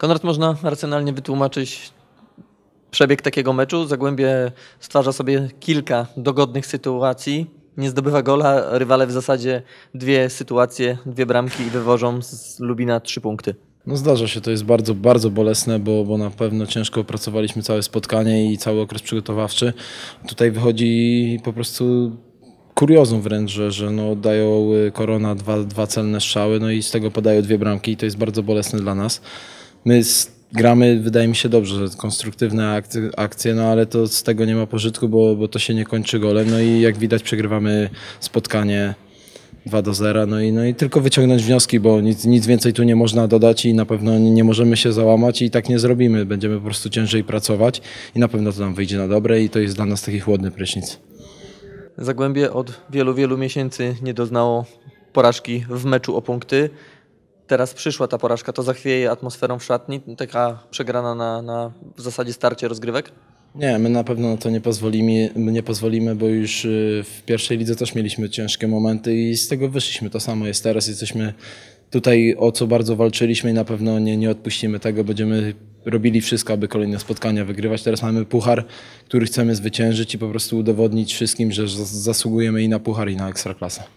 Konrad, można racjonalnie wytłumaczyć przebieg takiego meczu. Zagłębie stwarza sobie kilka dogodnych sytuacji. Nie zdobywa gola, rywale w zasadzie dwie sytuacje, dwie bramki i wywożą z Lubina trzy punkty. No zdarza się, to jest bardzo, bardzo bolesne, bo, bo na pewno ciężko pracowaliśmy całe spotkanie i cały okres przygotowawczy. Tutaj wychodzi po prostu kuriozum wręcz, że, że no dają y, korona dwa, dwa celne strzały, no i z tego podają dwie bramki i to jest bardzo bolesne dla nas my gramy, wydaje mi się dobrze, konstruktywne akcje, no ale to z tego nie ma pożytku, bo, bo to się nie kończy golem. No i jak widać przegrywamy spotkanie 2 do 0, no i, no i tylko wyciągnąć wnioski, bo nic, nic więcej tu nie można dodać i na pewno nie możemy się załamać i tak nie zrobimy. Będziemy po prostu ciężej pracować i na pewno to nam wyjdzie na dobre i to jest dla nas taki chłodny prysznic. Zagłębie od wielu, wielu miesięcy nie doznało porażki w meczu o punkty teraz przyszła ta porażka, to zachwieje atmosferą w szatni, taka przegrana na, na w zasadzie starcie rozgrywek? Nie, my na pewno na to nie pozwolimy, nie pozwolimy, bo już y, w pierwszej lidze też mieliśmy ciężkie momenty i z tego wyszliśmy. To samo jest teraz, jesteśmy tutaj, o co bardzo walczyliśmy i na pewno nie, nie odpuścimy tego. Będziemy robili wszystko, aby kolejne spotkania wygrywać. Teraz mamy puchar, który chcemy zwyciężyć i po prostu udowodnić wszystkim, że zasługujemy i na puchar, i na ekstraklasę.